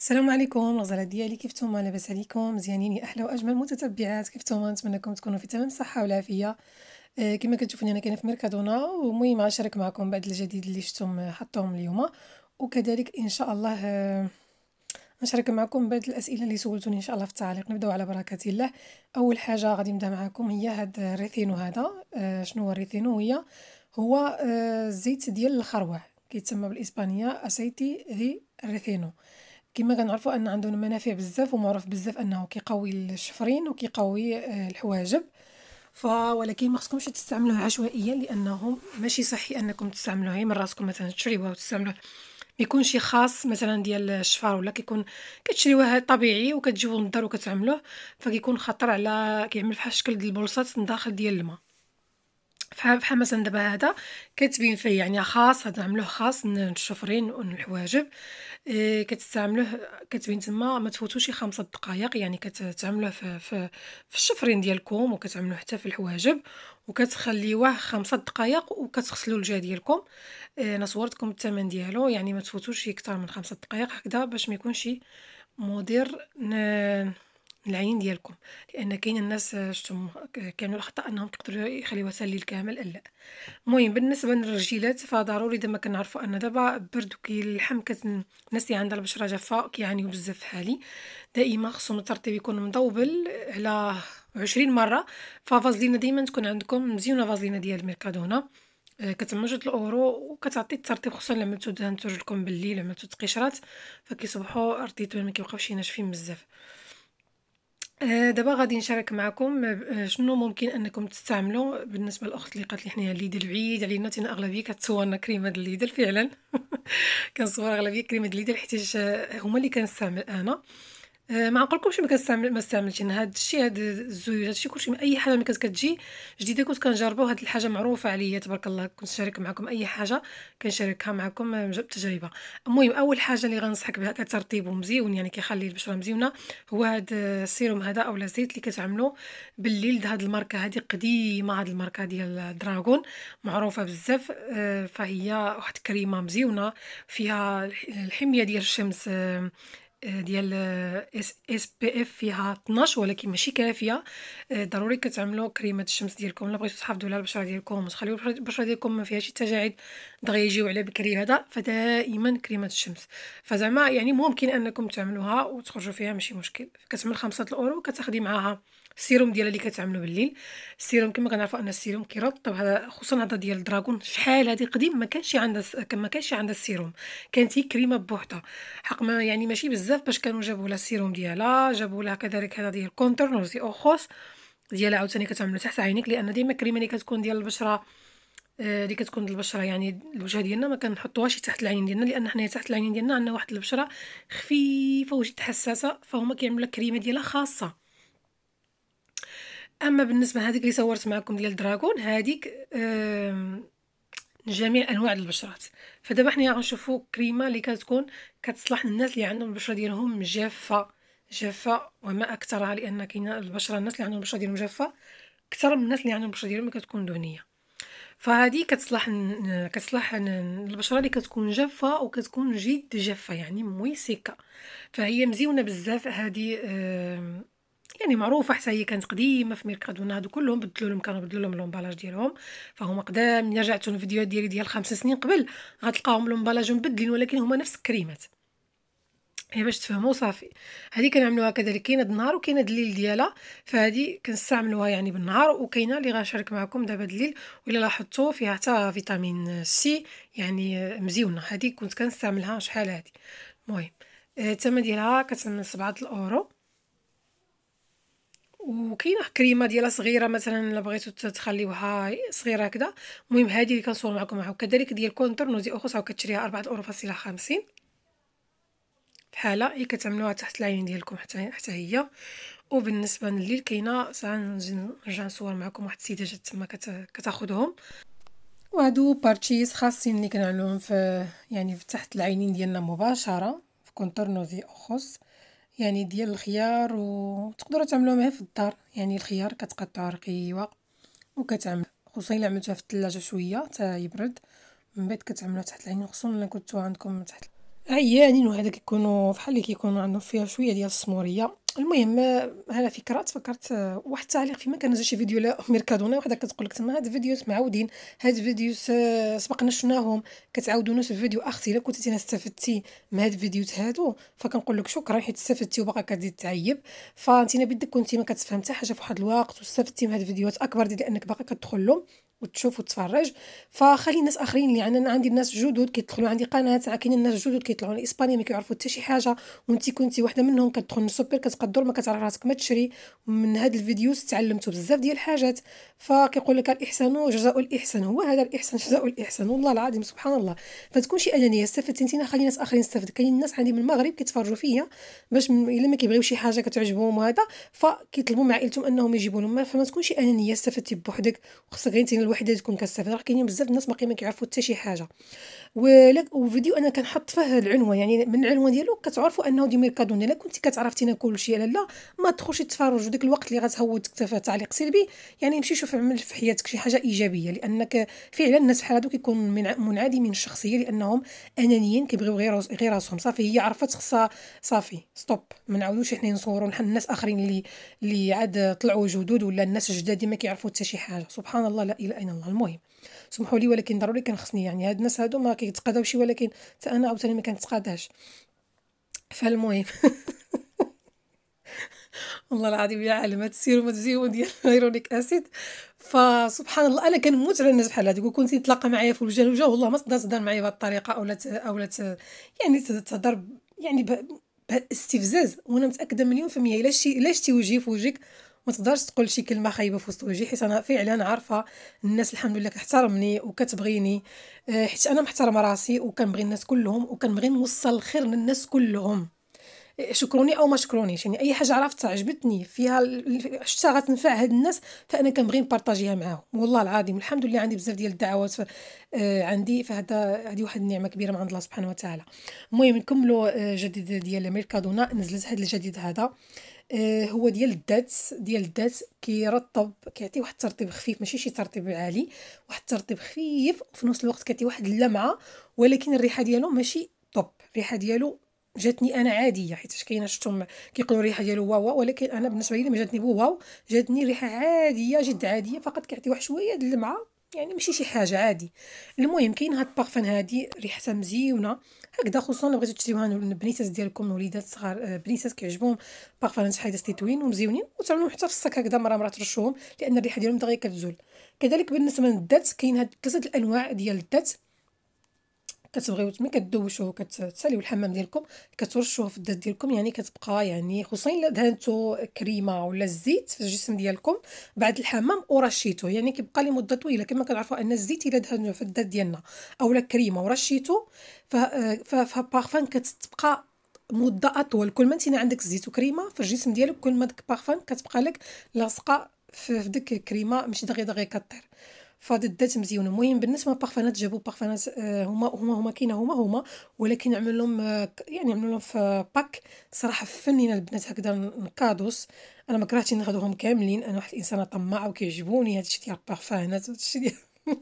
السلام عليكم غزاله ديالي كيف نتوما لاباس عليكم مزيانين احلى واجمل متتبعات كيف نتمنى انكم تكونوا في تمام الصحه والعافيه آه، كما كتشوفوني انا كاينه في ميركادونا ومهم غنشارك معكم بعض الجديد اللي شفتهم آه، حطوهم اليوم وكذلك ان شاء الله آه، نشارك معكم بعض الاسئله اللي سولتوني ان شاء الله في التعليق نبداو على بركه الله اول حاجه غادي نبدا معكم هي هاد الريثينو هذا شنو هو الريثينو هي هو الزيت ديال الخروع كيتسمى بالاسبانيه اسيتي دي ريثينو كما كنعرفوا ان عندهم منافع بزاف ومعروف بزاف انه كيقوي الشفرين وكيقوي آه، الحواجب ولكن ما خصكمش تستعملوه عشوائيا لانه ماشي صحي انكم تستعملوه غير من راسكم مثلا تشريوها وتستعملوه ما يكونش خاص مثلا ديال الشفار ولا كيكون كتشريوه طبيعي وكتجيبوه الدار وكتعملوه فكيكون خطر على كيعمل فحال الشكل ديال البلصات من داخل ديال الماء فبحال مثلا دابا هذا كتبين فيه يعني خاص هذا عملوه خاص الشفرين والحواجب آه، كتستعملوه كتبين تما ما تفوتوش خمسة دقائق يعني كتعملوه في, في, في الشفرين ديالكم وكتعملوه حتى في الحواجب وكتخليوه خمسة دقائق وكتغسلوا الجهه ديالكم آه، انا صورتكم الثمن ديالو يعني ما تفوتوش اكثر من خمسة دقائق هكذا باش ما يكونش مدير العين ديالكم لان كاين الناس شتم كانوا الخطا انهم تقدروا يخليوها تسليل كامل الا المهم بالنسبه للرجيلات فضروري دابا كنعرفوا ان دابا برد وكي اللحم كتن الناس اللي عندها البشره جافه كيعانيو بزاف حالي دائما خصهم الترطيب يكون مضوبل على عشرين مره ففازلينا ديما تكون عندكم مزيونه فازلينا ديال ميركادونا آه، كتمجد الاورو وكتعطي الترطيب خصوصا لما تدهنتو رجلكم بالليل لما تقشرات فكيصبحوا رطيتو ما كيبقاوش ناشفين بزاف آه، دابا غادي نشارك معكم آه، شنو ممكن انكم تستعملوا بالنسبه للاخت اللي قالت لي حنايا الليدل بعيد علينا يعني تينا اغلبيه كتصورنا كريمه ديال الليدل فعلا كنصور اغلبيه كريمه ديال الليدل حيت آه، هما اللي كنستعمل انا آه، ما نقولكمش ما كنستعمل ما استعملتش هاد الشيء هاد الزيوت هادشي الشيء كلشي اي حاجه ملي كانت كتجي جديده كنت كنجربو هاد الحاجه معروفه عليا تبارك الله كنت نشارك معكم اي حاجه كنشاركها معكم آه، تجربه المهم اول حاجه اللي غنصحك بها كترطيبو مزيون يعني كيخلي البشره مزيونه هو هاد السيروم هذا اولا الزيت اللي كتعملو بالليل هاد الماركه هادي قديمه هاد الماركه ديال دراغون معروفه بزاف آه، فهي واحد كريمه مزيونه فيها الحميه ديال الشمس آه، ديال آه، اس اس بي اف فيها 12 ولكن ماشي كافيه آه، ضروري كتعملوا كريمه الشمس ديالكم الا بغيتو تحافظوا على البشره ديالكم وتخليوا البشره ديالكم ما فيهاش التجاعيد دغيا يجيو على بكري هذا فدائما كريمه الشمس فزعما يعني ممكن انكم تعملوها وتخرجوا فيها ماشي مشكل كتعمل 5 الاورو وكتاخدي معاها السيروم ديالها اللي كتعملو بالليل السيروم كما كنعرفوا ان السيروم كيرطب هذا خصوصا هذا ديال دراغون شحال هذه قديم ما كانش عندها ما كانش عندها السيروم كانت هي كريمه بوحدها حق ما يعني ماشي بزاف باش كانوا جابوا لها السيروم ديالها جابوا لها كذلك هذا ديال كونتور نوزي اوخوس ديالها عاوتاني كتعملو تحت عينيك لان ديما الكريمه اللي كتكون ديال البشره آه، اللي كتكون ديال البشره يعني الوجه ديالنا ما كنحطوهاش تحت العينين ديالنا لان حنايا تحت العينين ديالنا عندنا واحد البشره خفيفه وجد حساسه فهما كيعملوا لك كريمه ديالها خاصه اما بالنسبه هذيك اللي صورت معكم ديال دراغون هذيك جميع انواع البشرات فدابا حنا غنشوفوا كريمه اللي كتكون كتصلح للناس اللي عندهم البشره ديالهم جافه جافه وما اكثرها لان كاينه البشره الناس اللي عندهم البشره ديالهم جافه اكثر من الناس اللي عندهم البشره ديالهم كتكون دهنيه فهذه كتصلح كتصلح البشره اللي كتكون جافه وكتكون جد جافه يعني مويسكه فهي مزيونه بزاف هذه يعني معروفه حتى هي كانت قديمه في ميركادونا هادو كلهم بدلوا لهم كانوا بدلوا لهم لومبالاج ديالهم فهما قدام ملي رجعتوا الفيديو ديالي ديال خمس سنين قبل غتلقاهم لومبالاج مبدلين ولكن هما نفس الكريمات هي إيه، باش تفهموا صافي هذه كنعملوها كذلك كاينه النهار وكاينه الليل ديالها فهذه كنستعملوها يعني بالنهار وكاينه اللي غنشارك معكم دابا الليل والا لاحظتوا فيها حتى فيتامين سي يعني مزيونه هذه كنت كنستعملها شحال هذه المهم الثمن ديالها كتمن 7 الاورو وكاينه كريمه ديالها صغيره مثلا الا بغيتو تخليوها صغيره هكذا المهم هذه اللي كنصور معكم معها وكذلك ديال كونتر نوزي اوخوس هاو كتشريها 4 اورو فاصله 50 فحاله هي كتعملوها تحت العين ديالكم حتى حتى هي وبالنسبه لليل كاينه نرجع نصور معكم واحد السيده جات تما كتاخذهم وهادو بارتشيز خاصين اللي كنعملوهم في يعني في تحت العينين ديالنا مباشره في كونتور نوزي اوخوس يعني ديال الخيار وتقدروا تعملوها معايا في الدار يعني الخيار كتقطعوا رقيوه وكتعمل خصوصا الا عملتوها في الثلاجه شويه حتى يبرد من بعد كتعملوها تحت العين خصوصا الا كنتو عندكم تحت عيانين وهذا كيكونوا فحال اللي كيكونوا عندهم فيها شويه ديال السموريه المهم على فكره تفكرت آه، واحد التعليق فيما كان شي فيديو لا ميركادونا وحده كتقول لك تما هاد الفيديو معاودين هاد الفيديو سبقنا شفناهم كتعاودوا في فيديو اختي الا كنتي استفدتي من هاد الفيديو هادو فكنقول لك شكرا حيت استفدتي وباقا كتزيد تعيب فانتينا بدك كنتي ما كتفهم حتى حاجه في واحد الوقت واستفدتي من هاد الفيديوهات اكبر ديال انك باقا كتدخل لهم وتشوف وتتفرج فخلي الناس اخرين اللي يعني انا عندي الناس جدد كيدخلوا عندي قناه ساعه كاين الناس جدد كيطلعوا لاسبانيا ما كيعرفوا حتى شي حاجه وانت كنتي وحده منهم كتدخل للسوبر كتقدر ما كتعرف راسك ما تشري من هاد الفيديو تعلمتوا بزاف ديال الحاجات فكيقول لك الاحسان جزاء الاحسان هو هذا الاحسان جزاء الاحسان والله العظيم سبحان الله تكونش انانيه استفدت انت خلي ناس اخرين يستافد كاين الناس عندي من المغرب كيتفرجوا فيا باش الا ما كيبغيو شي حاجه كتعجبهم وهذا فكيطلبوا من عائلتهم انهم يجيبوا لهم فما تكونش انانيه استفدتي بوحدك وخصك غير الوحده تكون كتستافد راه كاينين بزاف الناس باقي ما كيعرفوا حتى شي حاجه وفيديو انا كنحط فيه العنوان يعني من العنوان ديالو كتعرفوا انه دي ميركادون الا كنتي كتعرفتينا كلشي لا لا ما تدخلش تفرج وديك الوقت اللي غتهود تكتفى تعليق سلبي يعني مشي شوف عمل في حياتك شي حاجه ايجابيه لانك فعلا الناس بحال هادو كيكون منعدي من الشخصيه لانهم انانيين كيبغيو غير غير راسهم صافي هي عرفت خصها صافي ستوب ما نعاودوش حنا نصوروا الناس اخرين اللي اللي عاد طلعوا جدد ولا الناس الجداد ما كيعرفوا حتى شي حاجه سبحان الله لا أين الله المهم سمحوا لي ولكن ضروري كان خصني يعني هاد الناس هادو ما شي ولكن حتى أنا ثاني ما كنتقاداش فالمهم والله العظيم يا عالم هاد السيروم تجيو ديال الهيرونيك اسيد فسبحان الله انا كنموت على الناس بحال هادي كنت يتلاقى معايا في وجه لوجه والله ما تقدر تهضر معايا بهاد الطريقه اولا اولا يعني تهضر يعني بهاد باستفزاز وانا متاكده مليون في الميه الا شتي الا شتي وجهي في وجهك ما تقدرش تقول شي كلمه خايبه في وسط وجهي حيت انا فعلا عارفه الناس الحمد لله كتحترمني وكتبغيني آه، حيت انا محترمه راسي وكنبغي الناس كلهم وكنبغي نوصل الخير للناس كلهم آه، شكروني او ما شكرونيش يعني اي حاجه عرفتها عجبتني فيها شتا غتنفع هاد الناس فانا كنبغي نبارطاجيها معاهم والله العظيم الحمد لله عندي بزاف ديال الدعوات ف... آه عندي فهذا هذه واحد النعمه كبيره من عند الله سبحانه وتعالى المهم نكملوا آه، جديد ديال ميركادونا نزلت هاد الجديد هذا آه، هو ديال الدات ديال الدات كيرطب كيعطي واحد الترطيب خفيف ماشي شي ترطيب عالي واحد الترطيب خفيف وفي نفس الوقت كيعطي واحد اللمعه ولكن الريحه ديالو ماشي طوب الريحه ديالو جاتني انا عاديه حيت كاينه شفتهم كيقولوا الريحه ديالو واو ولكن انا بالنسبه لي ما جاتني واو جاتني ريحه عاديه جد عاديه فقط كيعطي واحد شويه د اللمعه يعني ماشي شي حاجه عادي المهم كاين هاد البارفان هادي ريحتها مزيونه هكذا خصوصا لو بغيتو تشريوها البنيتات ديالكم الوليدات صغار آه، بنيتات كيعجبهم بارفانات حيد ستيتوين ومزيونين وتعملو حتى في الصك هكذا مره مره ترشوهم لان الريحه ديالهم دغيا كتزول كذلك بالنسبه للدات كاين هاد ثلاثه الانواع ديال الدات كتبغيو ملي كدوشوه كتساليو الحمام ديالكم كترشوه في الدات ديالكم يعني كتبقى يعني خصوصا الا دهنتو كريمه ولا الزيت في الجسم ديالكم بعد الحمام ورشيتو يعني كيبقى لمده طويله كما كنعرفوا ان الزيت الا دهنوه في الدات ديالنا اولا كريمه ورشيتو بارفان كتبقى مده اطول كل ما انت عندك زيت وكريمه في الجسم ديالك كل ما داك بارفان كتبقى لك لاصقه في ديك الكريمه ماشي دغيا دغيا كطير فضدات مزيون المهم بالنسبه للبارفانات جابوا بارفانات آه، هما هما هما كاينه هما هما ولكن عملوا لهم آه، يعني عملوا لهم في باك صراحه فنينه البنات هكذا نكادوس انا ما كرهتش ناخذهم كاملين انا واحد الانسانه طماع وكيعجبوني هادشي ديال البارفانات هادشي ديال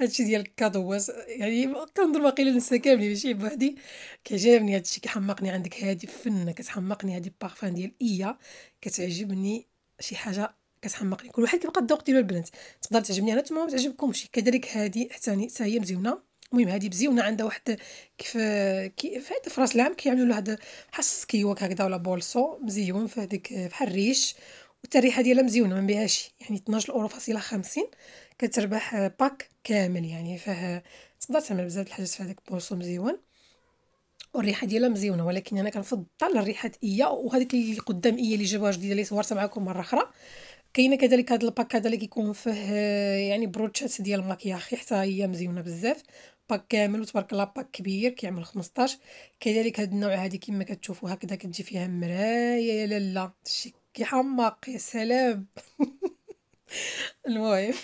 هادشي ديال الكادوات يعني كنضر باقي لنسى كاملين ماشي بوحدي كيعجبني هادشي كيحمقني عندك هادي فن كتحمقني هادي بارفان ديال ايا كتعجبني شي حاجه كتحمقني كل واحد كيبقى الذوق ديالو البنات تقدر تعجبني انا نتوما ما تعجبكمش كذلك هذه حتى هي مزيونه المهم هذه مزيونه عندها واحد كيف كيف هذا في راس العام كيعملوا له هذا بحال سكيوك هكذا ولا بولسو مزيون في هذيك بحال الريش والتريحه ديالها مزيونه ما نبيعهاش يعني 12 اورو فاصله 50 كتربح باك كامل يعني فيه تقدر تعمل بزاف الحاجات في هذاك بولسو مزيون والريحه ديالها مزيونه ولكن انا كنفضل الريحه ايا وهذيك اللي قدام ايا اللي جابوها جديده اللي صورت معكم مره اخرى كاينه كذلك هذا الباك هذا اللي كيكون فيه آه، يعني بروتشات ديال الماكياج حتى هي مزيونه بزاف باك كامل وتبارك الله باك كبير كيعمل 15 كذلك هاد النوع هادي كما كتشوفوا هكذا كتجي فيها مرايه يا لالا شي كيحمق يا سلام المهم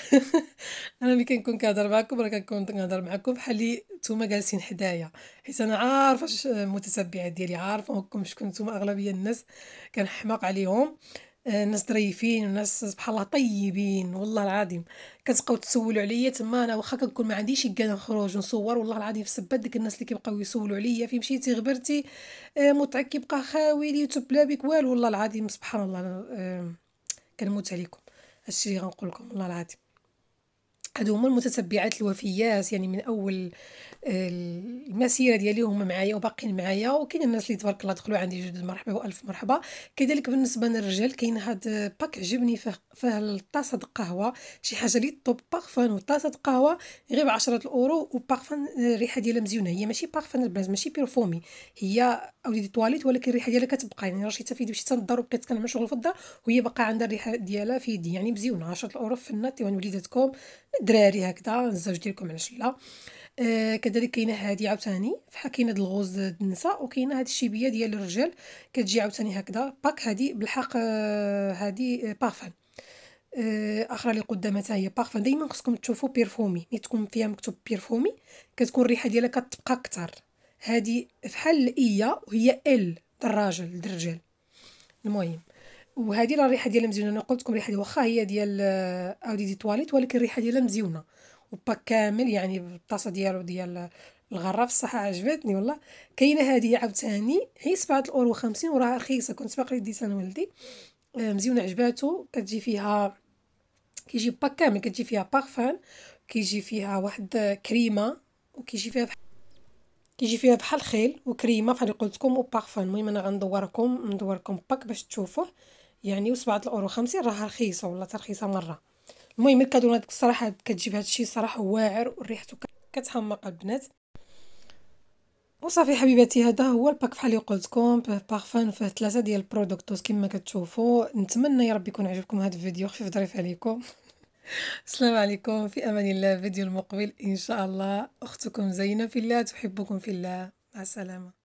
انا ملي كنكون كنهضر معكم راه كنكون كنهضر معكم بحال نتوما جالسين حدايا حيت انا عارفه المتتبعات ديالي عارفه هكم شكون نتوما اغلبيه الناس كنحماق عليهم آه، ناس ظريفين وناس سبحان الله طيبين والله العظيم كتبقاو تسولوا عليا تما انا واخا كنكون ما عنديش كان نخرج نصور والله العظيم في سبات ديك الناس اللي كيبقاو يسولوا عليا في مشيتي غبرتي آه، متعك كيبقى خاوي اليوتيوب بلا بك والو والله العظيم سبحان الله آه، كنموت عليكم هادشي اللي غنقول لكم والله العظيم هادو هما المتتبعات الوفيات يعني من اول المسيره ديالي هما معايا وباقيين معايا وكاين الناس اللي تبارك الله دخلوا عندي جدد مرحبا والف مرحبا كذلك بالنسبه للرجال كاين هاد باك عجبني فيه فيه د القهوه شي حاجه لي طوب بارفان وطاسه د القهوه غير ب 10 الاورو وبارفان الريحه ديالها مزيونه هي ماشي بارفان البلاز ماشي بيرفومي هي اوليدي طواليت ولكن الريحه ديالها كتبقى يعني راه في يدي مشيت للدار وبقيت كنعمل شغل في الدار وهي باقا عندها الريحه ديالها في يدي يعني مزيونه 10 الاورو في النات يعني وليداتكم الدراري هكذا الزوج ديالكم علاش لا آه، كذلك كاينه هادي عاوتاني فحال كاينه هاد الغوز النساء وكاينه هاد الشيبيه ديال الرجال كتجي عاوتاني هكذا باك هادي بالحق آه هادي بارفان آه، آه، اخرى اللي قدامها هي بارفان دائما خصكم تشوفوا بيرفومي ملي تكون فيها مكتوب بيرفومي كتكون الريحه ديالها كتبقى اكثر هادي فحال الايه وهي ال الراجل الرجال المهم وهذه الريحه ديالها مزيونه انا قلت لكم الريحه واخا هي ديال اودي دي تواليت ولكن الريحه ديالها مزيونه وباك كامل يعني بالطاسه ديالو ديال الغره بصح عجبتني والله كاينه هذه عاوتاني هي 7 اورو 50 وراها رخيصه كنت باقي ديتها انا ولدي آه، مزيونه عجباتو كتجي فيها كيجي باك كامل كتجي فيها بارفان كيجي فيها واحد كريمه وكيجي فيها بحال كيجي فيها بحال خيل وكريمه بحال قلت لكم وبارفان المهم انا غندوركم ندوركم باك باش تشوفوه يعني و7 اورو 50 راها رخيصه والله ترخيصه مره المهم الكادونا ديك الصراحه كتجيب هادشي صراحه واعر وريحته كتحمق البنات وصافي حبيباتي هذا هو الباك فحال اللي قلتكم فيه بارفان فيه ثلاثه ديال البرودكتوز كما كتشوفوا نتمنى يا ربي يكون عجبكم هذا الفيديو خفيف ظريف عليكم السلام عليكم في امان الله فيديو المقبل ان شاء الله اختكم زينه في الله تحبكم في الله مع السلامه